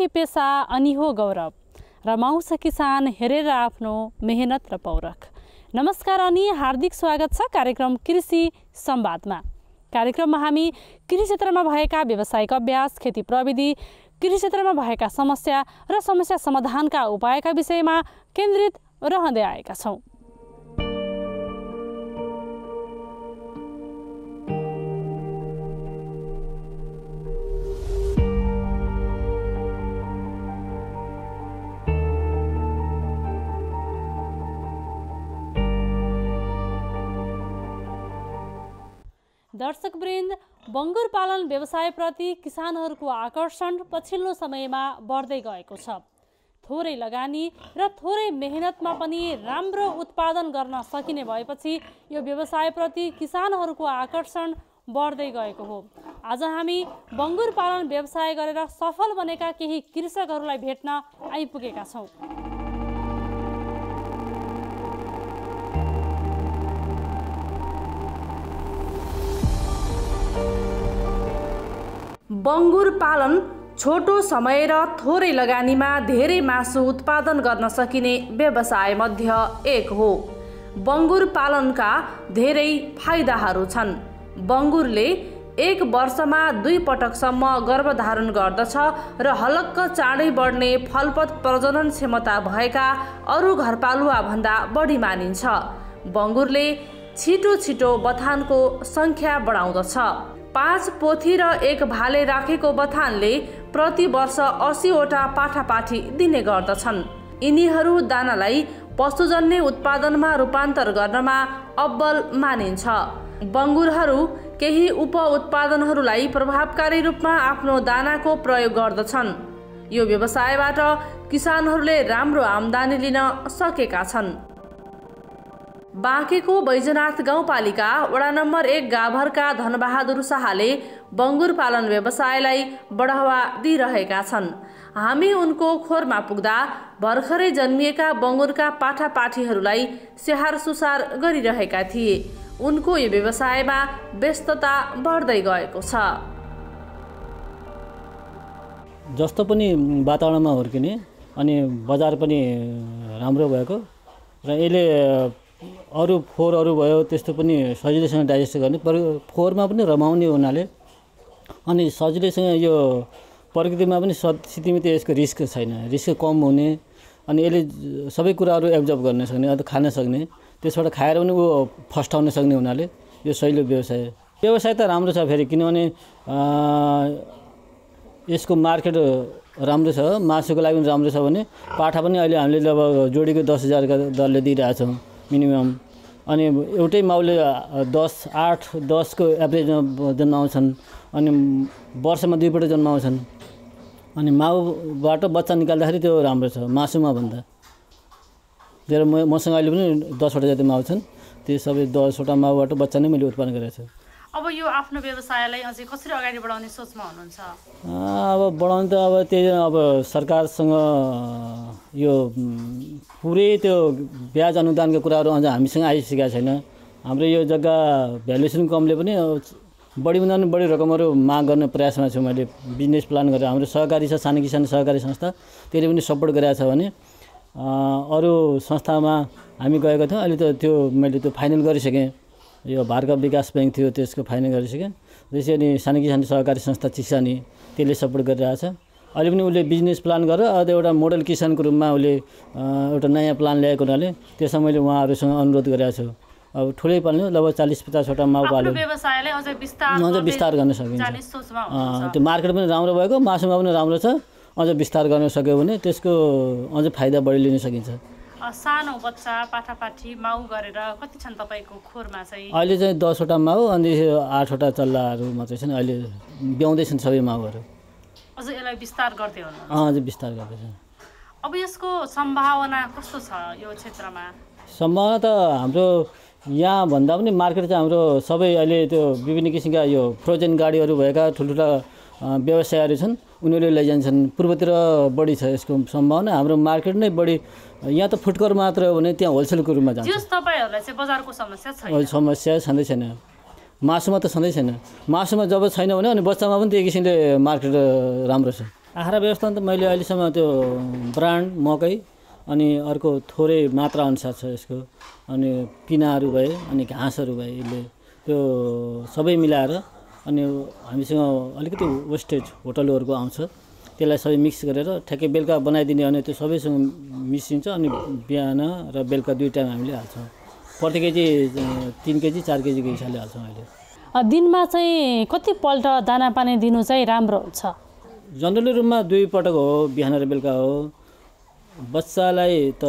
मुख्य पेसा अनि हो गौरव र रमाउँछ किसान हेरेर आफ्नो मेहनत र पौरख नमस्कार अनि हार्दिक स्वागत छ कार्यक्रम कृषि सम्वादमा कार्यक्रममा हामी कृषि क्षेत्रमा भएका व्यवसायिक अभ्यास खेती प्रविधि कृषि क्षेत्रमा भएका समस्या र समस्या समाधानका उपायका विषयमा केन्द्रित रहँदै आएका छौँ दर्शकवृन्द बङ्गुर पालन व्यवसायप्रति किसानहरूको आकर्षण पछिल्लो समयमा बढ्दै गएको छ थोरै लगानी र थोरै मेहनतमा पनि राम्रो उत्पादन गर्न सकिने भएपछि यो व्यवसायप्रति किसानहरूको आकर्षण बढ्दै गएको हो आज हामी बङ्गुर पालन व्यवसाय गरेर सफल बनेका केही कृषकहरूलाई भेट्न आइपुगेका छौँ बङ्गुर पालन छोटो समय र थोरै लगानीमा धेरै मासु उत्पादन गर्न सकिने व्यवसाय मध्य एक हो बङ्गुर पालनका धेरै फाइदाहरू छन् बङ्गुरले एक वर्षमा दुई पटकसम्म गर्भधारण गर्दछ र हलक्क चाँडै बढ्ने फलपत प्रजनन क्षमता भएका अरू घरपालुवाभन्दा बढी मानिन्छ बङ्गुरले छिटो छिटो बथानको सङ्ख्या बढाउँदछ पाँच पोथी र एक भाले राखेको बथानले प्रति वर्ष असीवटा पाठापाठी दिने गर्दछन् यिनीहरू दानालाई पशुजन्य उत्पादनमा रूपान्तर गर्नमा अब्बल मानिन्छ बङ्गुरहरू केही उप उत्पादनहरूलाई प्रभावकारी रूपमा आफ्नो दानाको प्रयोग गर्दछन् यो व्यवसायबाट किसानहरूले राम्रो आम्दानी लिन सकेका छन् बाँकेको बैजनाथ गाउँपालिका वडा नम्बर एक गाभरका धनबहादुर शाहले बङ्गुर पालन व्यवसायलाई बढावा दिइरहेका छन् हामी उनको खोरमा पुग्दा भर्खरै जन्मिएका बङ्गुरका पाठापाठीहरूलाई स्याहार सुसार गरिरहेका थिए उनको यो व्यवसायमा व्यस्तता बढ्दै गएको छ जस्तो पनि वातावरणमा हुर्किने अनि बजार पनि राम्रो भएको र यसले अरू फोहोरहरू भयो त्यस्तो पनि सजिलैसँग डाइजेस्ट गर्ने पर फोहोरमा पनि रमाउने हुनाले अनि सजिलैसँग यो प्रकृतिमा पनि सितिमित यसको रिस्क छैन रिस्क कम हुने अनि यसले सबै कुराहरू एब्जर्भ गर्न सक्ने अन्त खान सक्ने त्यसबाट खाएर पनि ऊ फस्टाउन सक्ने हुनाले यो सहिलो व्यवसाय व्यवसाय त राम्रो छ फेरि किनभने यसको मार्केट राम्रो छ मासुको लागि पनि राम्रो छ भने पाठा पनि अहिले हामीले अब जोडीको दस हजारका दरले दिइरहेछौँ मिनिमम अनि एउटै माउले दस आठ दसको एभरेजमा जन्माउँछन् अनि वर्षमा दुईपल्ट जन्माउँछन् अनि माउबाट बच्चा निकाल्दाखेरि त्यो राम्रो छ मासुमा भन्दा मेरो म मसँग अहिले पनि दसवटा जति माउ छन् त्यो सबै दसवटा माउबाट बच्चा नै मैले उत्पादन गरेको छु अब आफ्नो व्यवसायलाई अझै कसरी अगाडि बढाउने सोचमा हुनुहुन्छ अब बढाउनु त अब त्यही अब सरकारसँग यो पुरै त्यो ब्याज अनुदानको कुराहरू अझ हामीसँग आइसकेको छैन हाम्रो यो जग्गा भ्यालुएसन कमले पनि बढीभन्दा पनि बढी रकमहरू माग गर्ने प्रयासमा छु मैले बिजनेस प्लान गरेर हाम्रो सहकारी छ सानो किसान सहकारी संस्था त्यसले पनि सपोर्ट गरेको छ भने अरू संस्थामा हामी गएको थियौँ अहिले त त्यो मैले त्यो फाइनल गरिसकेँ यो भार्गव विकास ब्याङ्क थियो त्यसको फाइनेन्स गरिसक्यो त्यसै अनि सानो किसान सहकारी संस्था चिसानी त्यसले सपोर्ट गरिरहेछ अहिले पनि उसले बिजनेस प्लान गरेर अझ एउटा मोडल किसानको रूपमा उसले एउटा नयाँ प्लान ल्याएको हुनाले त्यसमा मैले उहाँहरूसँग अनुरोध गरेको छु अब ठुलै पाल्नु लगभग चालिस पचासवटा माउपाले अझ विस्तार गर्न सकिन्छ त्यो मार्केट पनि राम्रो भएको मासुमा पनि राम्रो छ अझ विस्तार गर्न सक्यो भने त्यसको अझ फाइदा बढी लिन सकिन्छ सानो बच्चा पाठापाठी माउ गरेर कति छन् तपाईँको खोरमा चाहिँ अहिले चाहिँ दसवटा माउ अनि आठवटा चल्लाहरू मात्रै छन् अहिले ब्याउँदैछन् सबै माउहरू हजुर यसलाई विस्तार गर्दै हुनु विस्तार गर्दैछ अब यसको सम्भावना कस्तो छ यो क्षेत्रमा सम्भावना त हाम्रो यहाँभन्दा पनि मार्केट चाहिँ हाम्रो सबै अहिले त्यो विभिन्न किसिमका यो फ्रोजन गाडीहरू भएका ठुल्ठुला व्यवसायहरू छन् उनीहरूले लैजान्छन् पूर्वतिर बढी छ यसको सम्भावना हाम्रो मार्केट नै बढी यहाँ त फुटकर मात्र हो भने त्यहाँ होलसेलको रूपमा जान्छ तपाईँहरूलाई चाहिँ बजारको समस्या छैन समस्या छँदै छैन मासुमा त छँदै छैन मासुमा जब छैन भने अनि बच्चामा पनि त्यही किसिमले मार्केट राम्रो छ आहार व्यवस्था त मैले अहिलेसम्म त्यो ब्रान्ड मकै अनि अर्को थोरै मात्राअनुसार छ यसको अनि पिनाहरू भए अनि घाँसहरू भए यसले त्यो सबै मिलाएर अनि हामीसँग अलिकति वेस्टेज होटलहरूको आउँछ त्यसलाई सबै मिक्स गरेर ठ्याक्कै बेलुका बनाइदिने अनि त्यो सबैसँग मिसिन्छ अनि बिहान र बेलुका दुई टाइम हामीले हाल्छौँ प्रति केजी तिन केजी चार केजीको हिसाबले हाल्छौँ अहिले दिनमा चाहिँ कतिपल्ट दाना पानी दिनु चाहिँ राम्रो हुन्छ जनरली रूपमा पटक हो बिहान र बेलुका हो बच्चालाई त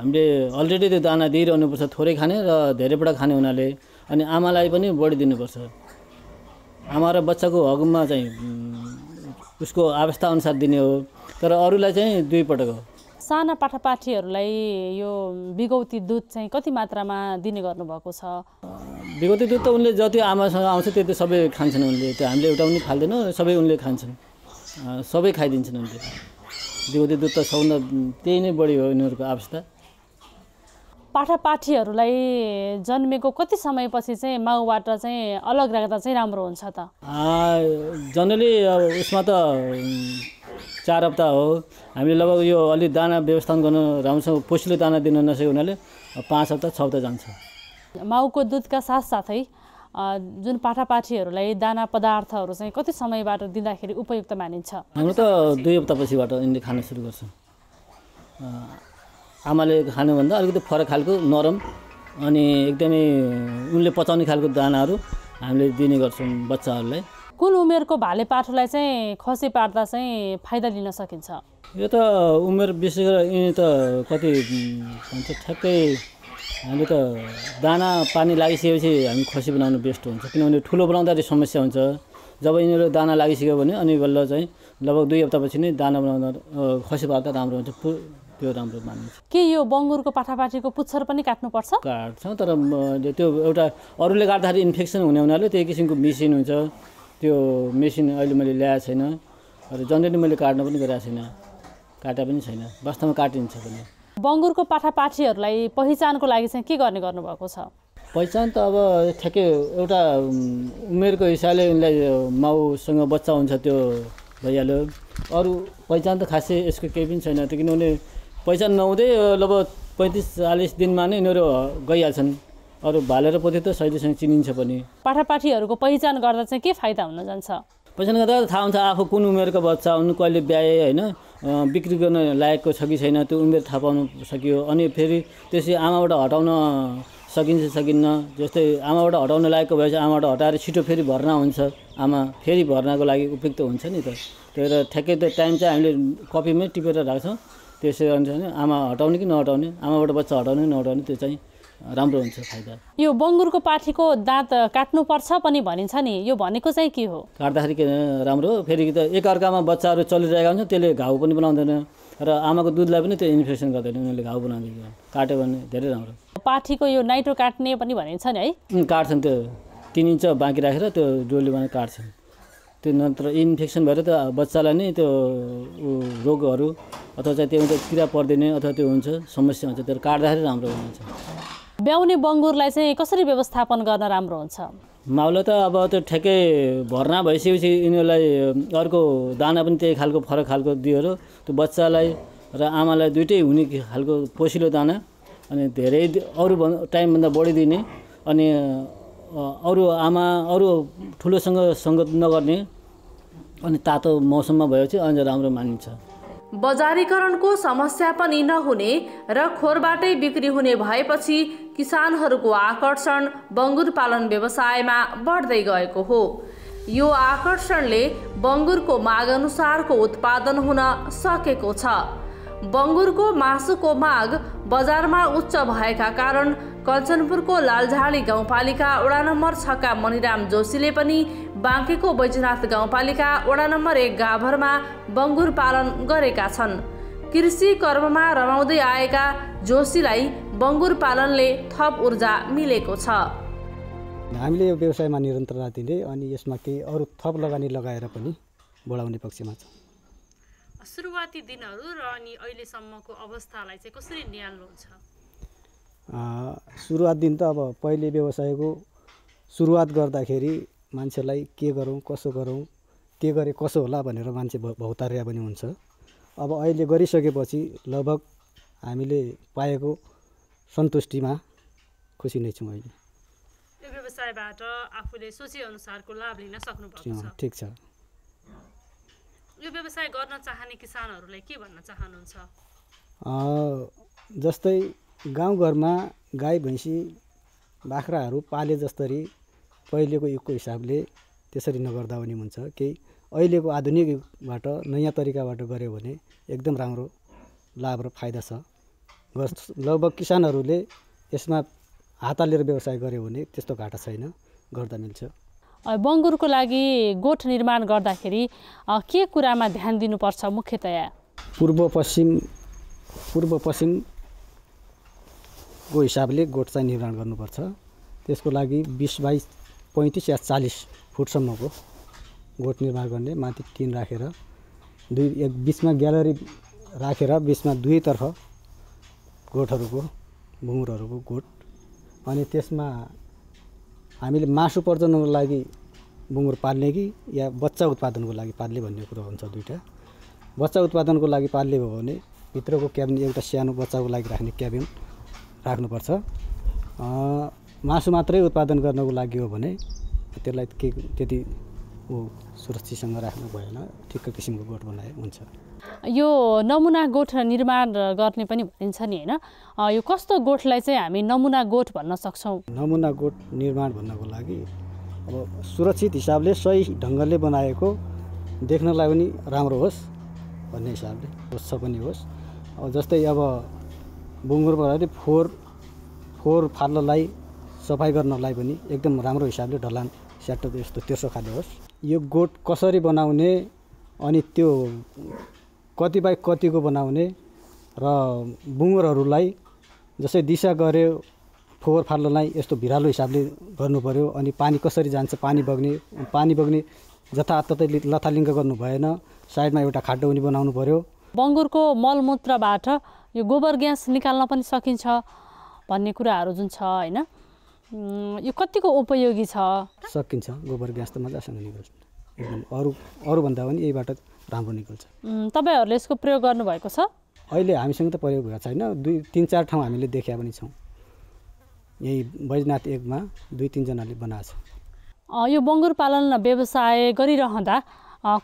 हामीले अलरेडी त्यो दाना दिइरहनुपर्छ थोरै खाने र धेरैपल्ट खाने हुनाले अनि आमालाई पनि बढी दिनुपर्छ आमा र बच्चाको हकमा चाहिँ उसको अवस्था अनुसार दिने हो तर अरूलाई चाहिँ दुईपटक हो साना पाठापाठीहरूलाई यो बिगौती दुध चाहिँ कति मात्रामा दिने गर्नुभएको छ बिगौती दुध त उनले जति आमासँग आउँछ त्यति सबै खान्छन् उनले त्यो हामीले एउटा पनि फाल्दैनौँ सबै उनले खान्छन् सबै खाइदिन्छन् उनले बिगौती दुध त सबभन्दा त्यही नै बढी हो यिनीहरूको अवस्था पाठापाठीहरूलाई जन्मेको कति समयपछि चाहिँ माउबाट चाहिँ अलग राख्दा चाहिँ राम्रो हुन्छ त जनरली यसमा त चार हप्ता हो हामीले लगभग यो अलिक दाना व्यवस्थापन गर्नु राम्रोसँग पोसिलो दाना दिन नसकेको हुनाले पाँच हप्ता छ हप्ता जान्छ माउको दुधका साथसाथै जुन पाठापाठीहरूलाई दाना पदार्थहरू चाहिँ कति समयबाट दिँदाखेरि उपयुक्त मानिन्छ हाम्रो त दुई हप्तापछिबाट यिनले खान सुरु गर्छ आमाले खानुभन्दा अलिकति फरक खालको नरम अनि एकदमै उनले पचाउने खालको दानाहरू हामीले दिने गर्छौँ बच्चाहरूलाई कुन उमेरको भाले पाठोलाई चाहिँ खसी पार्दा चाहिँ फाइदा लिन सकिन्छ यो त उमेर विशेष गरेर यिनी त कति भन्छ ठ्याक्कै हामीले त दाना पानी लागिसकेपछि हामी खसी बनाउनु बेस्ट हुन्छ किनभने ठुलो चाहिँ समस्या हुन्छ जब यिनीहरू दाना लागिसक्यो भने अनि बल्ल चाहिँ लगभग दुई हप्तापछि नै दाना बनाउँदा खसी पार्दा राम्रो हुन्छ त्यो राम्रो मानिन्छ के यो बङ्गुरको पाठापाठीको पुच्छर पनि काट्नुपर्छ काट्छौँ तर त्यो एउटा अरूले काट्दाखेरि इन्फेक्सन हुने हुनाले त्यही किसिमको मेसिन हुन्छ त्यो मेसिन अहिले मैले ल्याएको छैन र जनरली मैले काट्न पनि गरेको छैन काटा पनि छैन वास्तवमा काटिन्छ पनि बङ्गुरको पाठापाठीहरूलाई पहिचानको लागि चाहिँ के गर्ने गर्नुभएको छ पहिचान त अब ठ्याक्कै एउटा उमेरको हिसाबले उनलाई माउसँग बच्चा हुन्छ त्यो भइहाल्यो अरू पहिचान त खासै यसको केही पनि छैन किनभने पैसा नहुँदै लगभग पैँतिस चालिस दिनमा नै यिनीहरू गइहाल्छन् अरू भालेर पोते त सहिलेसँग चिनिन्छ पनि पाठापाठीहरूको पहिचान गर्दा चाहिँ के फाइदा हुन जान्छ पहिचान गर्दा थाहा हुन्छ आफू कुन उमेरको बच्चा हुनु कहिले ब्याए होइन बिक्री गर्न लायकको छ कि छैन त्यो उमेर थाहा पाउन सकियो अनि फेरि त्यसरी आमाबाट हटाउन सकिन्छ सकिन्न जस्तै आमाबाट हटाउन लागेको भएपछि आमाबाट हटाएर छिटो फेरि भर्ना हुन्छ आमा फेरि भर्नाको लागि उपयुक्त हुन्छ नि त त्यही भएर ठ्याक्कै त्यो टाइम चाहिँ हामीले कपीमै टिपेर राख्छौँ त्यसै कारण चाहिँ आमा हटाउने कि नहटाउने आमाबाट बच्चा हटाउने कि नहटाउने त्यो चाहिँ राम्रो हुन्छ फाइदा यो बङ्गुरको पाठीको दाँत काट्नुपर्छ पनि भनिन्छ नि यो भनेको चाहिँ के हो काट्दाखेरि के राम्रो हो फेरि त एकअर्कामा बच्चाहरू चलिरहेका हुन्छ त्यसले घाउ पनि बनाउँदैन र आमाको दुधलाई पनि त्यो इन्फेक्सन गर्दैन उनीहरूले घाउ बनाउँदैन काट्यो भने धेरै राम्रो पाठीको यो नाइट्रो काट्ने पनि भनिन्छ नि है काट्छन् त्यो तिन इन्च बाँकी राखेर त्यो डोली बनाएर काट्छन् त्यो नत्र इन्फेक्सन भएर त बच्चालाई नै त्यो रोगहरू अथवा चाहिँ त्यो किरा पर्दैन अथवा त्यो हुन्छ समस्या हुन्छ त्यो काट्दाखेरि राम्रो हुन्छ ब्याउने बङ्गुरलाई चाहिँ कसरी व्यवस्थापन गर्न राम्रो हुन्छ माउले त अब त्यो ठ्याक्कै भर्ना भइसकेपछि यिनीहरूलाई अर्को दाना पनि त्यही खालको फरक खालको दिएर त्यो बच्चालाई र आमालाई दुइटै हुने खालको पोसिलो दाना अनि धेरै अरू टाइमभन्दा बढी दिने अनि अरू आमा अरू ठुलोसँग सङ्गत नगर्ने अनि तातो मौसममा भएपछि अझ राम्रो मानिन्छ बजारीकरणको समस्या पनि नहुने र खोरबाटै बिक्री हुने भएपछि किसानहरूको आकर्षण बङ्गुर पालन व्यवसायमा बढ्दै गएको हो यो आकर्षणले बङ्गुरको मागअनुसारको उत्पादन हुन सकेको छ बङ्गुरको मासुको माग बजारमा उच्च भएका कारण कञ्चनपुरको लालझाडी गाउँपालिका वडा नम्बर छका मणिराम जोशीले पनि बाँकेको बैजनाथ गाउँपालिका वडा नम्बर एक गाभरमा बङ्गुर पालन गरेका छन् कृषि कर्ममा रमाउँदै आएका जोशीलाई बङ्गुर पालनले थप ऊर्जा मिलेको छ हामीले यो व्यवसायमा निरन्तरता दिने अनि यसमा केही अरू थप लगानी लगाएर पनि बढाउने पक्षमा छ सुरुवाती दिनहरू र अनि अहिलेसम्मको अवस्थालाई चाहिँ कसरी निहाल्नुहुन्छ सुरुवात दिन त अब पहिले व्यवसायको सुरुवात गर्दाखेरि मान्छेलाई के गरौँ कसो गरौँ के गरे कसो होला भनेर मान्छे भौतारिया पनि हुन्छ अब अहिले गरिसकेपछि लगभग हामीले पाएको सन्तुष्टिमा खुसी नै छौँ अहिले यो व्यवसायबाट आफूले सोचेअनुसारको लाभ लिन सक्नु ठिक छ यो व्यवसाय गर्न चाहने किसानहरूलाई के भन्न चाहनुहुन्छ जस्तै गाउँघरमा गाई भैँसी बाख्राहरू पाले जस्तरी पहिलेको युगको हिसाबले त्यसरी नगर्दा पनि हुन्छ केही अहिलेको आधुनिक युगबाट नयाँ तरिकाबाट गऱ्यो भने एकदम राम्रो लाभ र फाइदा छ लगभग किसानहरूले यसमा हात हालेर व्यवसाय गऱ्यो भने त्यस्तो घाटा छैन गर्दा मिल्छ बङ्गुरको लागि गोठ निर्माण गर्दाखेरि के कुरामा ध्यान दिनुपर्छ मुख्यतया पूर्व पश्चिम पूर्व पश्चिम को हिसाबले गोठ चाहिँ निर्माण गर्नुपर्छ त्यसको लागि बिस बाइस पैँतिस या चालिस फुटसम्मको गोठ निर्माण गर्ने माथि टिन राखेर दुई एक बिचमा ग्यालरी राखेर रा, बिचमा दुईतर्फ गोठहरूको भुङ्गुरहरूको गोठ अनि त्यसमा हामीले मासु प्रजनको लागि भुङ्गुर पाल्ने कि या बच्चा उत्पादनको लागि पाल्ने भन्ने कुरो हुन्छ दुइटा बच्चा उत्पादनको लागि पाल्ने भयो भने भित्रको क्याबिन एउटा सानो बच्चाको लागि राख्ने क्याबिन राख्नुपर्छ मासु मात्रै उत्पादन गर्नको लागि हो भने त्यसलाई के त्यति ऊ सुरक्षितसँग राख्नु भएन ठिक्क किसिमको गोठ बनाए हुन्छ यो नमुना गोठ निर्माण गर्ने पनि भनिन्छ नि होइन यो कस्तो गोठलाई चाहिँ हामी नमुना गोठ भन्न सक्छौँ नमुना गोठ निर्माण भन्नको लागि अब सुरक्षित हिसाबले सही ढङ्गले बनाएको देख्नलाई पनि राम्रो होस् भन्ने हिसाबले स्वच्छ पनि होस् अब जस्तै अब बुङ्गुर भन्दाखेरि फोहोर फोहोर फाल्नलाई सफाइ गर्नलाई पनि एकदम राम्रो हिसाबले ढलान स्याटो यस्तो तेर्सो खाले होस् यो गोठ कसरी बनाउने अनि त्यो कति बाई कतिको बनाउने र बुङ्गुरहरूलाई जसै दिशा गऱ्यो फोहोर फाल्नलाई यस्तो भिरालो हिसाबले पऱ्यो अनि पानी कसरी जान्छ पानी बग्ने पानी बग्ने जथाततै लथालिङ्ग गर्नु भएन साइडमा एउटा पनि बनाउनु पऱ्यो बङ्गुरको मलमूत्रबाट यो गोबर ग्यास निकाल्न पनि सकिन्छ भन्ने कुराहरू जुन छ होइन यो कतिको उपयोगी छ सकिन्छ गोबर ग्यास त मजासँग निकाल्छ एकदम अरू अरूभन्दा पनि यहीबाट राम्रो निकाल्छ तपाईँहरूले यसको प्रयोग गर्नुभएको छ अहिले हामीसँग त प्रयोग भएको छैन दुई तिन चार ठाउँ हामीले देखेका पनि छौँ यही बैजनाथ एकमा दुई तिनजनाले बनाएको छ यो बङ्गुर पालन व्यवसाय गरिरहँदा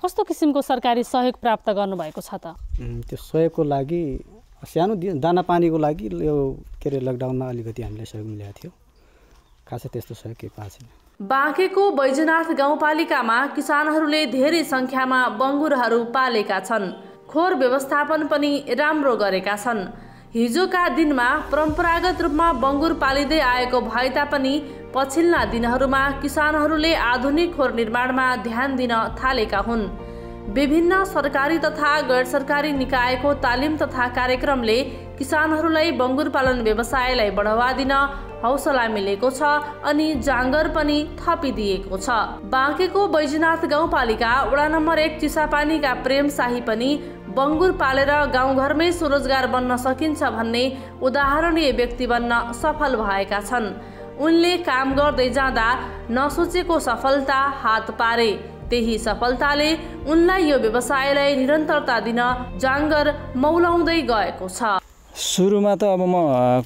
कस्तो किसिमको सरकारी सहयोग प्राप्त गर्नुभएको छ त त्यो सहयोगको लागि सानो दाना पानीको लागि यो के अरे लकडाउनमा अलिकति हामीलाई सहयोग मिलेको थियो खासै त्यस्तो सहयोग केही पाएको छैन बाँकेको बैजनाथ गाउँपालिकामा किसानहरूले धेरै सङ्ख्यामा बङ्गुरहरू पालेका छन् खोर व्यवस्थापन पनि राम्रो गरेका छन् हिजोका दिनमा परम्परागत रूपमा बङ्गुर पालिँदै आएको भए तापनि पछिल्ला दिनहरूमा किसानहरूले आधुनिक खोर निर्माणमा ध्यान दिन थालेका हुन् विभिन्न सरकारी तथा गैर सरकारी निकायको तालिम तथा कार्यक्रमले किसानहरूलाई बङ्गुर पालन व्यवसायलाई बढावा दिन हौसला मिलेको छ अनि जाँगर पनि थपिदिएको छ बाँकेको बैजनाथ गाउँपालिका वडा नम्बर एक चिसापानीका प्रेम शाही पनि बङ्गुर पालेर गाउँघरमै स्वरोजगार बन्न सकिन्छ भन्ने उदाहरणीय व्यक्ति बन्न सफल भएका छन् उनले काम गर्दै जाँदा नसोचेको सफलता हात पारे त्यही सफलताले उनलाई यो व्यवसायलाई निरन्तरता दिन जाँगर मौलाउँदै गएको छ सुरुमा त अब म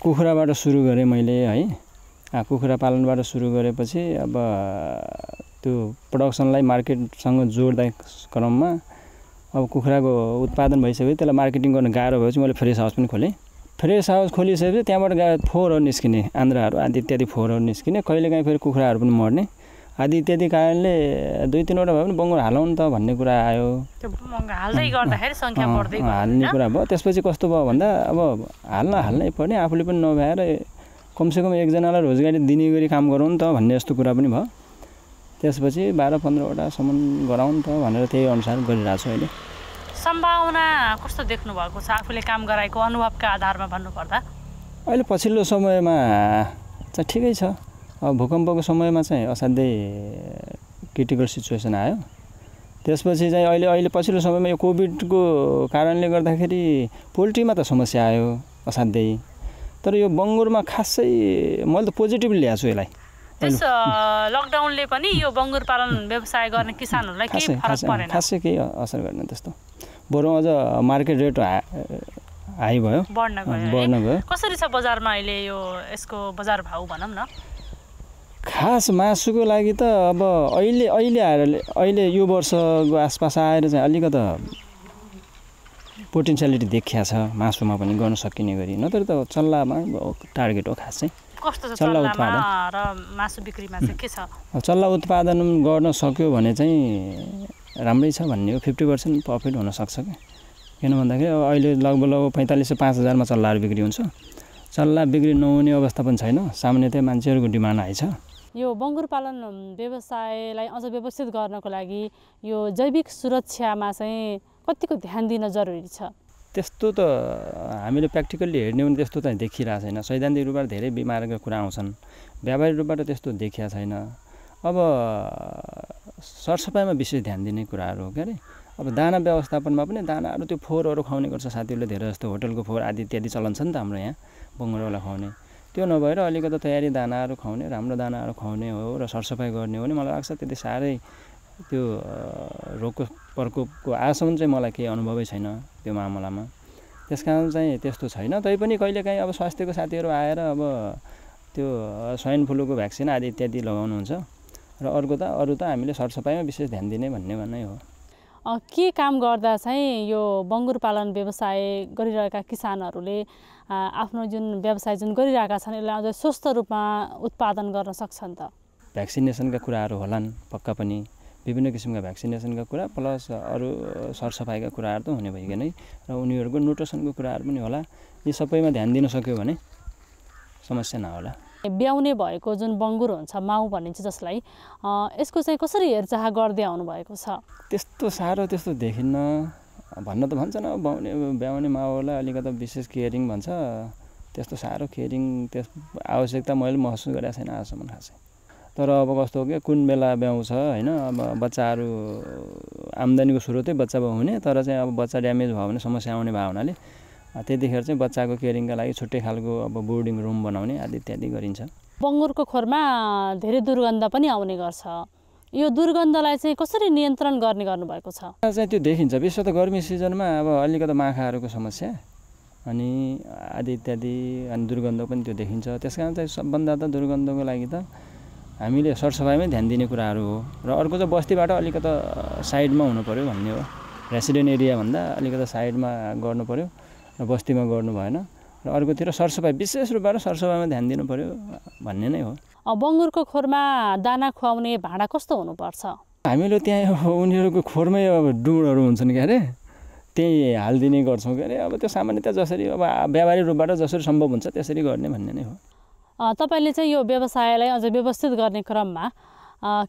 कुखुराबाट सुरु गरेँ मैले है कुखुरा पालनबाट सुरु गरेपछि अब त्यो प्रडक्सनलाई मार्केटसँग जोड्दा क्रममा अब कुखुराको उत्पादन भइसक्यो त्यसलाई मार्केटिङ गर्न गाह्रो भएपछि मैले फ्रेस हाउस पनि खोलेँ फ्रेस हाउस खोलिसकेपछि त्यहाँबाट फोहोरहरू निस्किने आन्द्राहरू आदि इत्यादि फोहोरहरू निस्किने कहिलेकाहीँ फेरि कुखुराहरू पनि मर्ने आदि इत्यादि कारणले दुई तिनवटा भयो भने बङ्गुर हालौँ नि त भन्ने कुरा आयो हाल्ने कुरा भयो त्यसपछि कस्तो भयो भन्दा अब हाल्न हाल्नै पर्ने आफूले पनि नभ्याएर कमसेकम एकजनालाई रोजगारी दिने गरी काम गरौँ नि त भन्ने जस्तो कुरा पनि भयो त्यसपछि बाह्र पन्ध्रवटासम्म गराउँ नि त भनेर त्यही अनुसार गरिरहेको छु अहिले सम्भावना कस्तो देख्नु भएको छ आफूले काम गराएको अनुभवका आधारमा भन्नुपर्दा अहिले पछिल्लो समयमा चाहिँ ठिकै छ भूकम्पको समयमा चाहिँ असाध्यै क्रिटिकल सिचुएसन आयो त्यसपछि चाहिँ अहिले अहिले पछिल्लो समयमा यो कोभिडको कारणले गर्दाखेरि पोल्ट्रीमा त समस्या आयो असाध्यै तर यो बङ्गुरमा खासै मैले त पोजिटिभ ल्याएको छु यसलाई लकडाउनले पनि यो बङ्गुर पालन व्यवसाय गर्ने किसानहरूलाई खासै केही असर गर्ने त्यस्तो बरु अझ मार्केट रेट हाई भयो बढ्न गयो कसरी छ बजारमा अहिले यो यसको बजार भाउ भनौँ न खास मासुको लागि त अब अहिले अहिले आएर अहिले यो वर्षको आसपास आएर चाहिँ अलिकति पोटेन्सियालिटी देखिया छ मासुमा पनि गर्न सकिने गरी नत्र त चल्लामा टार्गेट हो खास चाहिँ चल्ला उत्पादन र मासु बिक्रीमा के छ चल्ला उत्पादन गर्न सक्यो भने चाहिँ राम्रै छ भन्ने हो फिफ्टी पर्सेन्ट प्रफिट हुनसक्छ क्या किन भन्दाखेरि अब अहिले लगभग लगभग पैँतालिस सय पाँच हजारमा चल्लाहरू बिक्री हुन्छ चल्ला बिक्री नहुने अवस्था पनि छैन सामान्यतया मान्छेहरूको डिमान्ड छ यो बङ्गुर पालन व्यवसायलाई अझ व्यवस्थित गर्नको लागि यो जैविक सुरक्षामा चाहिँ कतिको ध्यान दिन जरुरी छ त्यस्तो त हामीले प्र्याक्टिकल्ली हेर्ने हो भने त्यस्तो त देखिरहेको छैन सैद्धान्तिक रूपबाट धेरै बिमारका कुरा आउँछन् व्यावहारिक रूपबाट त्यस्तो देखिया छैन अब सरसफाइमा विशेष ध्यान दिने कुराहरू हो क्या अरे अब दाना व्यवस्थापनमा पनि दानाहरू त्यो फोहोरहरू खुवाउने गर्छ साथीहरूले धेरै जस्तो होटलको फोहोर आदि इत्यादि चलन छ नि त हाम्रो यहाँ बङ्गुरहरूलाई खुवाउने त्यो नभएर अलिकति तयारी दानाहरू खुवाउने राम्रो दानाहरू खुवाउने हो र सरसफाइ गर्ने हो भने मलाई लाग्छ त्यति साह्रै त्यो रोगको प्रकोपको आसन चाहिँ मलाई केही अनुभवै छैन त्यो मामलामा त्यस कारण चाहिँ त्यस्तो छैन तैपनि कहिलेकाहीँ अब स्वास्थ्यको साथीहरू आएर अब त्यो स्वाइन फ्लूको भ्याक्सिन आदि इत्यादि लगाउनुहुन्छ र अर्को त अरू त हामीले सरसफाइमा विशेष ध्यान दिने भन्ने भन्नै हो के काम गर्दा चाहिँ यो बङ्गुर पालन व्यवसाय गरिरहेका किसानहरूले आफ्नो जुन व्यवसाय जुन गरिरहेका छन् यसलाई अझै स्वस्थ रूपमा उत्पादन गर्न सक्छन् त भ्याक्सिनेसनका कुराहरू होलान् पक्का पनि विभिन्न किसिमका भ्याक्सिनेसनका कुरा प्लस अरू सरसफाइका कुराहरू त हुने भइकन है र उनीहरूको न्युट्रिसनको कुराहरू पनि होला यो सबैमा ध्यान दिन सक्यो भने समस्या नहोला ब्याउने भएको जुन बङ्गुर हुन्छ माउ भनिन्छ जसलाई यसको चाहिँ कसरी हेरचाह गर्दै भएको छ त्यस्तो साह्रो त्यस्तो देखिन्न भन्न त भन्छ न ब्याउने ब्याउने माउलाई अलिकति विशेष केयरिङ भन्छ त्यस्तो साह्रो केयरिङ त्यस आवश्यकता मैले महसुस गरेको छैन आजसम्म खासै तर अब कस्तो हो क्या कुन बेला ब्याउँछ होइन अब बच्चाहरू आम्दानीको स्रोतै बच्चा हुने तर चाहिँ अब बच्चा ड्यामेज भयो भने समस्या आउने भावनाले त्यतिखेर चाहिँ बच्चाको केयरिङका लागि छुट्टै खालको अब बोर्डिङ रुम बनाउने आदि इत्यादि गरिन्छ बङ्गुरको खोरमा धेरै दुर्गन्ध पनि आउने गर्छ यो दुर्गन्धलाई चाहिँ कसरी नियन्त्रण गर्ने गर्नुभएको छ चाहिँ त्यो देखिन्छ विशेष त गर्मी सिजनमा अब अलिकति माखाहरूको समस्या अनि आदि इत्यादि अनि दुर्गन्ध पनि त्यो देखिन्छ त्यस कारण चाहिँ सबभन्दा त दुर्गन्धको लागि त हामीले सरसफाइमै ध्यान दिने कुराहरू हो र अर्को चाहिँ बस्तीबाट अलिकति साइडमा हुनु पऱ्यो भन्ने हो रेसिडेन्ट एरियाभन्दा अलिकति साइडमा गर्नु पऱ्यो र बस्तीमा गर्नु भएन र अर्कोतिर सरसफाइ विशेष रूपबाट सरसफाइमा ध्यान दिनु पऱ्यो भन्ने नै हो बङ्गुरको खोरमा दाना खुवाउने भाँडा कस्तो हुनुपर्छ हामीले त्यहाँ अब उनीहरूको खोरमै अब डुँडहरू हुन्छन् क्या अरे त्यहीँ हालिदिने गर्छौँ क्या अरे अब त्यो सामान्यतया जसरी अब व्यावहारिक रूपबाट जसरी सम्भव हुन्छ त्यसरी गर्ने भन्ने नै हो तपाईँले चाहिँ यो व्यवसायलाई अझ व्यवस्थित गर्ने क्रममा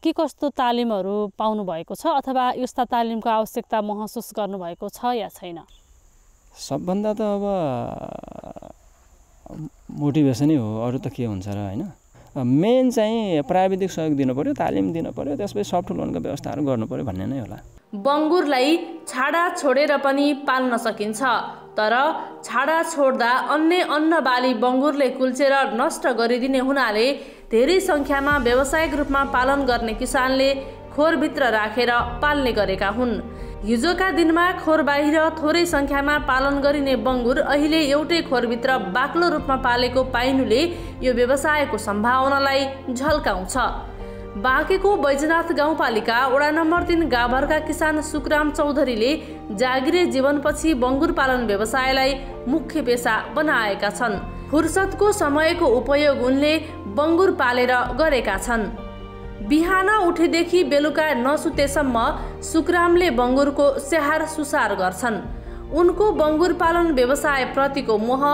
के कस्तो तालिमहरू पाउनुभएको छ अथवा यस्ता तालिमको आवश्यकता महसुस गर्नुभएको छ या छैन सबभन्दा त अब मोटिभेसनै हो अरू त के हुन्छ र होइन मेन चाहिँ प्राविधिक सहयोग दिनु पर्यो तालिम दिनु पर्यो त्यसपछि सफ्ट लोनको व्यवस्थाहरू पर्यो भन्ने नै होला बङ्गुरलाई छाडा छोडेर पनि पाल्न सकिन्छ तर छाडा छोड्दा अन्य अन्न बाली बङ्गुरले कुल्चेर नष्ट गरिदिने हुनाले धेरै सङ्ख्यामा व्यावसायिक रूपमा पालन गर्ने किसानले खोरभित्र राखेर पाल्ने गरेका हुन् हिजोका दिनमा खोर बाहिर थोरै सङ्ख्यामा पालन गरिने बङ्गुर अहिले एउटै खोरभित्र बाक्लो रूपमा पालेको पाइनुले यो व्यवसायको सम्भावनालाई झल्काउँछ बाँकेको बैजनाथ गाउँपालिका वडा नम्बर तिन गाभरका किसान सुखराम चौधरीले जागिरे जीवनपछि बङ्गुर पालन व्यवसायलाई मुख्य पेसा बनाएका छन् फुर्सदको समयको उपयोग उनले बङ्गुर पालेर गरेका छन् बिहान उठेदेखि बेलुका नसुतेसम्म सुक्रामले बङ्गुरको स्याहार सुसार गर्छन् उनको बङ्गुर पालन व्यवसायप्रतिको मोह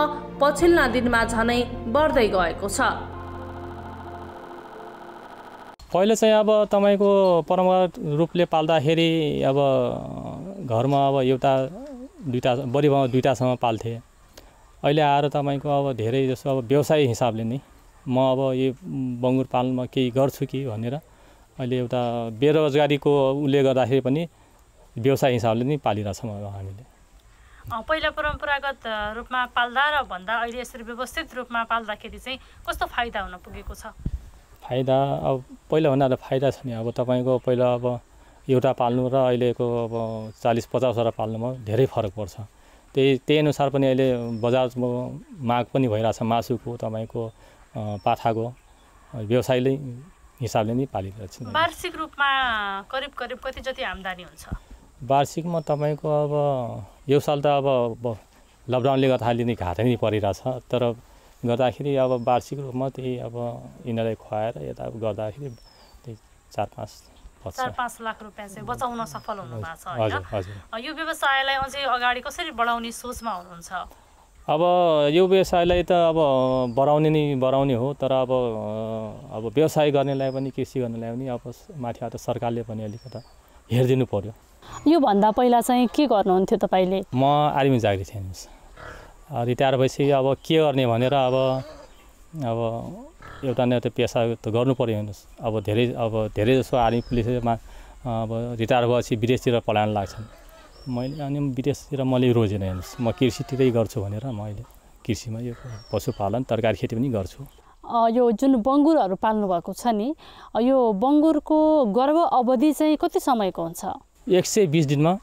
पछिल्ला दिनमा झनै बढ्दै गएको छ पहिले चाहिँ अब तपाईँको परम्परागत रूपले पाल्दाखेरि अब घरमा अब एउटा दुइटा बढी दुइटासम्म पाल्थे अहिले आएर तपाईँको अब धेरै जस्तो अब व्यवसाय हिसाबले नै म अब यो बङ्गुर पाल्नमा केही गर्छु कि भनेर अहिले एउटा बेरोजगारीको उसले गर्दाखेरि पनि व्यवसाय हिसाबले नै पालिरहेछौँ अब हामीले पहिला परम्परागत रूपमा पाल्दा र भन्दा अहिले यसरी व्यवस्थित रूपमा पाल्दाखेरि चाहिँ कस्तो फाइदा हुन पुगेको छ फाइदा अब पहिला भन्दा फाइदा छ नि अब तपाईँको पहिला अब एउटा पाल्नु र अहिलेको अब चालिस पचासवटा पाल्नुमा धेरै फरक पर्छ त्यही त्यही अनुसार पनि अहिले बजारमा माग पनि भइरहेछ मासुको तपाईँको पाठाको व्यवसायले हिसाबले नै पालिरहेको छ वार्षिक रूपमा करिब करिब कति जति आम्दानी हुन्छ वार्षिकमा तपाईँको अब यो साल त अब लकडाउनले गर्दा नै घाटा नै परिरहेछ तर गर्दाखेरि अब वार्षिक रूपमा त्यही अब यिनीहरूलाई खुवाएर यता गर्दाखेरि त्यही चार पाँच चार पाँच लाख रुपियाँ चाहिँ बचाउन सफल हुनुभएको छ होइन यो व्यवसायलाई अझै अगाडि कसरी बढाउने सोचमा हुनुहुन्छ अब यो व्यवसायलाई त अब बढाउने नै बढाउने हो तर अब अब व्यवसाय गर्नेलाई पनि कृषि गर्नेलाई पनि अब माथि आएर सरकारले पनि अलिकता हेरिदिनु पऱ्यो योभन्दा पहिला चाहिँ के गर्नुहुन्थ्यो तपाईँले म आर्मी जागिर थिएँ रिटायर भएपछि अब के गर्ने भनेर अब अब एउटा न एउटा पेसा त गर्नु पऱ्यो हेर्नुहोस् अब धेरै अब धेरै जसो आर्मी पुलिसमा अब रिटायर भएपछि विदेशतिर पलायन लाग्छन् मैले अनि विदेशतिर मैले रोजेन हेर्नुहोस् म कृषितिरै गर्छु भनेर मैले कृषिमा यो पशुपालन तरकारी खेती पनि गर्छु यो जुन बङ्गुरहरू पाल्नुभएको छ नि यो बङ्गुरको गर्भ अवधि चाहिँ कति समयको हुन्छ एक सय बिस दिनमा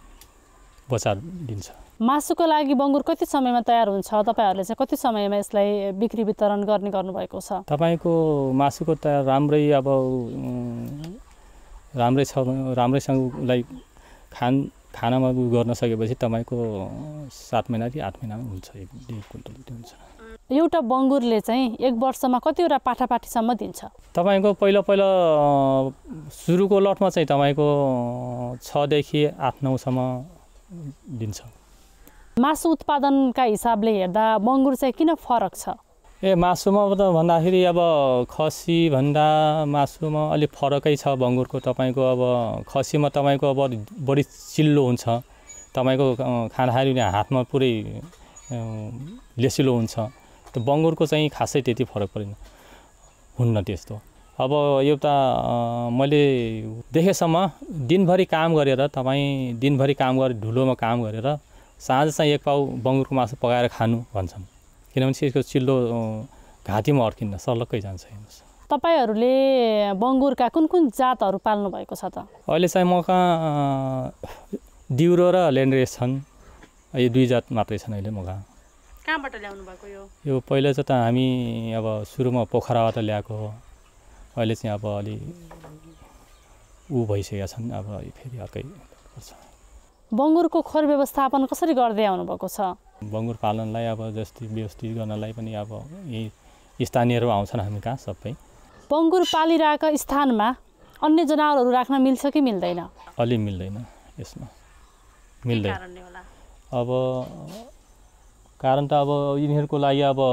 बचा दिन्छ मासुको लागि बङ्गुर कति समयमा तयार हुन्छ तपाईँहरूले चाहिँ कति समयमा यसलाई बिक्री वितरण गर्ने गर्नुभएको छ तपाईँको मासुको त राम्रै अब राम्रै छ राम्रैसँगलाई खान खानामा उ गर्न सकेपछि तपाईँको सात महिना कि आठ महिनामा हुन्छ एक डेढ क्विन्टल हुन्छ एउटा बङ्गुरले चाहिँ एक वर्षमा कतिवटा पाठापाठीसम्म दिन्छ तपाईँको पहिला पहिला सुरुको लटमा चाहिँ तपाईँको छदेखि आठ नौसम्म दिन्छ मासु उत्पादनका हिसाबले हेर्दा बङ्गुर चाहिँ किन फरक छ ए मासुमा त भन्दाखेरि अब खसी भन्दा मासुमा अलिक फरकै छ भङ्गुरको तपाईँको अब खसीमा तपाईँको अब बढी चिल्लो हुन्छ तपाईँको खाँदाखेरि हातमा पुरै लेसिलो हुन्छ त्यो बङ्गुरको चाहिँ खासै त्यति फरक परेन हुन्न त्यस्तो अब एउटा मैले देखेसम्म दिनभरि काम गरेर तपाईँ दिनभरि काम गरेर ढुलोमा काम गरेर साँझ चाहिँ एक पाउ बङ्गुरको मासु पकाएर खानु भन्छन् किनभने यसको चिल्लो घाँटीमा अड्किन्न सल्लक्कै जान्छ हेर्नुहोस् तपाईँहरूले बङ्गुरका कुन कुन जातहरू पाल्नु भएको छ त अहिले चाहिँ म कहाँ दिउरो र लेन्ड्रेस छन् यो दुई जात मात्रै छन् अहिले म कहाँ कहाँबाट ल्याउनु भएको यो यो पहिला चाहिँ त हामी अब सुरुमा पोखराबाट ल्याएको हो अहिले चाहिँ अब अलि ऊ भइसकेका छन् अब फेरि अर्कै पर्छ बङ्गुरको खोर व्यवस्थापन कसरी गर्दै आउनुभएको छ बङ्गुर पालनलाई अब जस्तै व्यवस्थित गर्नलाई पनि अब यही स्थानीयहरू आउँछन् हामी कहाँ सबै बङ्गुर पालिरहेको स्थानमा अन्य जनावरहरू राख्न मिल्छ कि मिल्दैन अलि मिल्दैन यसमा मिल्दैन अब कारण त अब यिनीहरूको लागि अब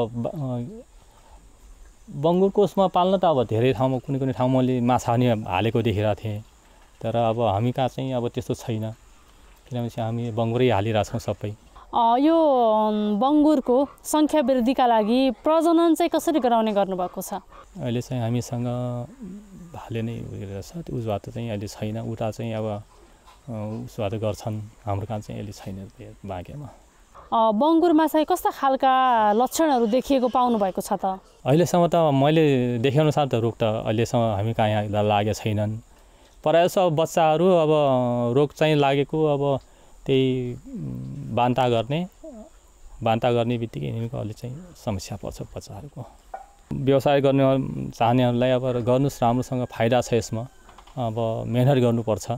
बङ्गुरको उसमा पाल्न त अब धेरै ठाउँमा कुनै कुनै ठाउँमा मैले माछा हालेको देखिरहेको थिएँ तर अब हामी कहाँ चाहिँ अब त्यस्तो छैन किनभने हामी बङ्गुरै हालिरहेछौँ सबै यो बङ्गुरको सङ्ख्या वृद्धिका लागि प्रजनन चाहिँ कसरी गराउने गर्नुभएको छ अहिले चाहिँ हामीसँग भाले नै त्यो छ उजवा त चाहिँ अहिले छैन उता चाहिँ अब उसबाट गर्छन् हाम्रो कहाँ चाहिँ अहिले छैन बाँकेमा बङ्गुरमा चाहिँ कस्ता खालका लक्षणहरू देखिएको पाउनुभएको छ त अहिलेसम्म त मैले देखेअनुसार त रोग त अहिलेसम्म हामी कहाँ यहाँ लागेका छैनन् प्रायः जस्तो अब बच्चाहरू अब रोग चाहिँ लागेको अब त्यही बान्ता गर्ने बान्ता गर्ने बित्तिकै यिनीहरूको अलि चाहिँ समस्या पर्छ बच्चाहरूको व्यवसाय गर्ने चाहनेहरूलाई अब गर्नुहोस् राम्रोसँग फाइदा छ यसमा अब मेहनत गर्नुपर्छ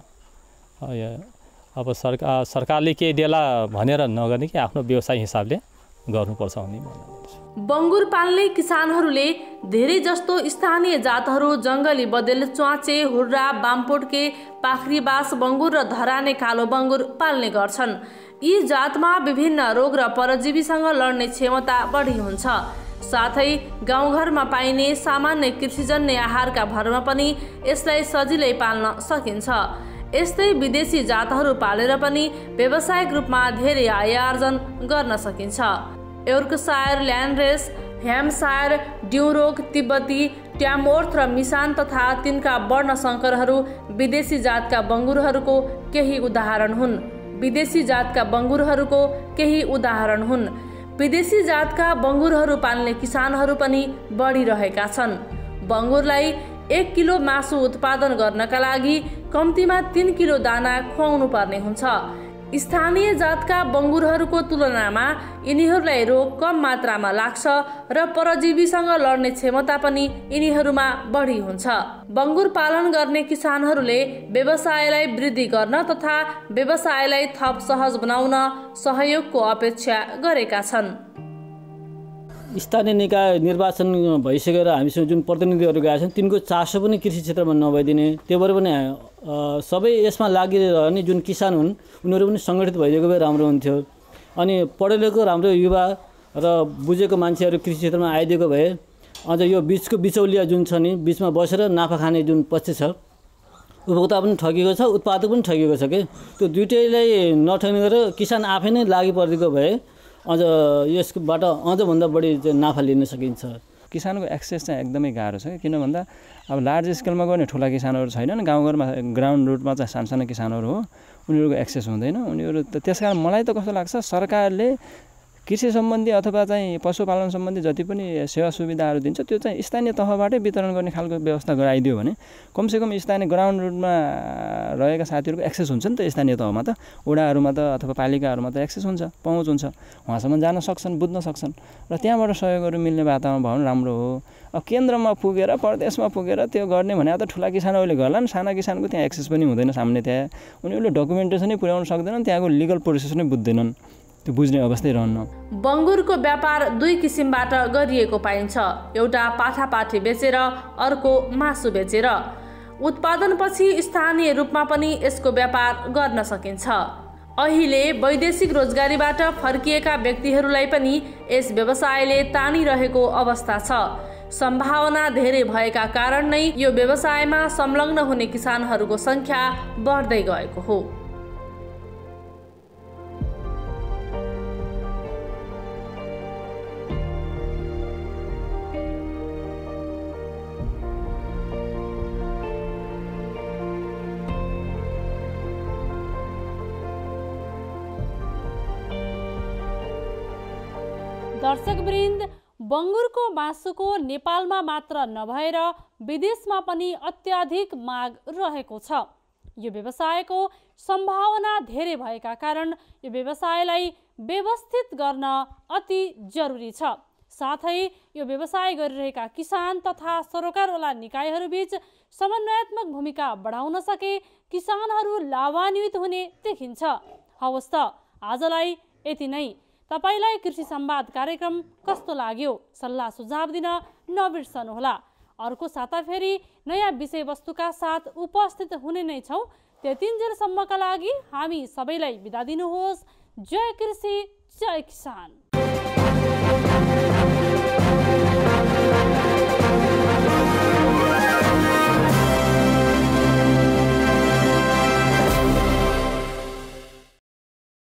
अब सरकार सरकारले केही देला भनेर नगर्ने कि आफ्नो व्यवसाय हिसाबले गर्नुपर्छ भन्ने बङ्गुर पाल्ने किसानहरूले धेरै जस्तो स्थानीय जातहरू जङ्गली बदेल च्वाचे हुर्रा बामपोटके पाख्रीबास बङ्गुर र धराने कालो बङ्गुर पाल्ने गर्छन् यी जातमा विभिन्न रोग र परजीवीसँग लड्ने क्षमता बढी हुन्छ साथै गाउँघरमा पाइने सामान्य कृषिजन्य आहारका भरमा पनि यसलाई सजिलै पाल्न सकिन्छ यस्तै विदेशी जातहरू पालेर पनि व्यावसायिक रूपमा धेरै आय आर्जन गर्न सकिन्छ योर्कसायर ल्यान्ड्रेस ह्यामसायर ड्युरोक तिब्बती ट्यामोर्थ र मिसान तथा तिनका वर्ण शङ्करहरू विदेशी जातका बङ्गुरहरूको केही उदाहरण हुन् विदेशी जातका बङ्गुरहरूको केही उदाहरण हुन् विदेशी जातका बङ्गुरहरू पाल्ने किसानहरू पनि बढिरहेका छन् बङ्गुरलाई एक किलो मासु उत्पादन गर्नका लागि कम्तीमा तिन किलो दाना खुवाउनु पर्ने हुन्छ स्थानीय जातका बङ्गुरहरूको तुलनामा यिनीहरूलाई रोग कम मात्रामा लाग्छ र परजीवीसँग लड्ने क्षमता पनि यिनीहरूमा बढी हुन्छ बङ्गुर पालन गर्ने किसानहरूले व्यवसायलाई वृद्धि गर्न तथा व्यवसायलाई थप सहज बनाउन सहयोगको अपेक्षा गरेका छन् स्थानीय निकाय निर्वाचन भइसकेर हामीसँग जुन प्रतिनिधिहरू गएका छन् तिनको चासो पनि कृषि क्षेत्रमा नभइदिने त्यो भएर पनि सबै यसमा लागिरहने जुन किसान हुन् उनीहरू पनि सङ्गठित भइदिएको भए राम्रो हुन्थ्यो अनि पढेलेको राम्रो युवा र बुझेको मान्छेहरू कृषि क्षेत्रमा आइदिएको भए अझ यो बिचको बिचौलिया जुन छ नि बिचमा बसेर नाफा खाने जुन पक्ष छ उपभोक्ता पनि ठगिएको छ उत्पादक पनि ठगिएको छ कि त्यो दुइटैलाई नठगिने गरेर किसान आफै नै लागि परिदिएको भए अझ यसबाट अझभन्दा बढी चाहिँ नाफा लिन सकिन्छ किसानको एक्सेस चाहिँ एकदमै गाह्रो छ कि किन भन्दा अब लार्ज स्केलमा गर्ने ठुला किसानहरू छैनन् गाउँघरमा ग्राउन्ड रुटमा चाहिँ सानसानो किसानहरू हो उनीहरूको एक्सेस हुँदैन उनीहरू त त्यस कारण मलाई त कस्तो लाग्छ सरकारले कृषि सम्बन्धी अथवा चाहिँ पशुपालन सम्बन्धी जति पनि सेवा सुविधाहरू दिन्छ त्यो चाहिँ स्थानीय तहबाटै वितरण गर्ने खालको व्यवस्था गराइदियो भने कमसेकम स्थानीय ग्राउन्ड रुटमा रहेका साथीहरूको एक्सेस हुन्छ नि त स्थानीय तहमा त ओडाहरूमा त अथवा पालिकाहरूमा त एक्सेस हुन्छ पहुँच हुन्छ उहाँसम्म जान सक्छन् बुझ्न सक्छन् र त्यहाँबाट सहयोगहरू मिल्ने वातावरण भयो भने राम्रो हो अब केन्द्रमा पुगेर प्रदेशमा पुगेर त्यो गर्ने भने त ठुला किसानहरूले नि साना किसानको त्यहाँ एक्सेस पनि हुँदैन सामने त्यहाँ उनीहरूले डकुमेन्टेसनै पुर्याउन सक्दैनन् त्यहाँको लिगल प्रोसेस नै बुझ्दैनन् त्यो बुझ्ने अवस्थै रहन्न बङ्गुरको व्यापार दुई किसिमबाट गरिएको पाइन्छ एउटा पाठापाठी बेचेर अर्को मासु बेचेर उत्पादनपछि स्थानीय रूपमा पनि यसको व्यापार गर्न सकिन्छ अहिले वैदेशिक रोजगारीबाट फर्किएका व्यक्तिहरूलाई पनि यस व्यवसायले तानिरहेको अवस्था छ सम्भावना धेरै भएका कारण नै यो व्यवसायमा संलग्न हुने किसानहरूको सङ्ख्या बढ्दै गएको हो बङ्गुरको मासुको नेपालमा मात्र नभएर विदेशमा पनि अत्याधिक माग रहेको छ यो व्यवसायको सम्भावना धेरै भएका कारण यो व्यवसायलाई व्यवस्थित गर्न अति जरुरी छ साथै यो व्यवसाय गरिरहेका किसान तथा सरोकारवाला निकायहरूबीच समन्वयात्मक भूमिका बढाउन सके किसानहरू लाभान्वित हुने देखिन्छ हवस् त आजलाई यति नै तपाईँलाई कृषि सम्वाद कार्यक्रम कस्तो लाग्यो सल्लाह सुझाव दिन नबिर्सनुहोला अर्को साता फेरि नयाँ विषयवस्तुका साथ उपस्थित हुने नै छौँ त्यतिन्जेलसम्मका लागि हामी सबैलाई बिदा दिनुहोस् जय कृषि जय किसान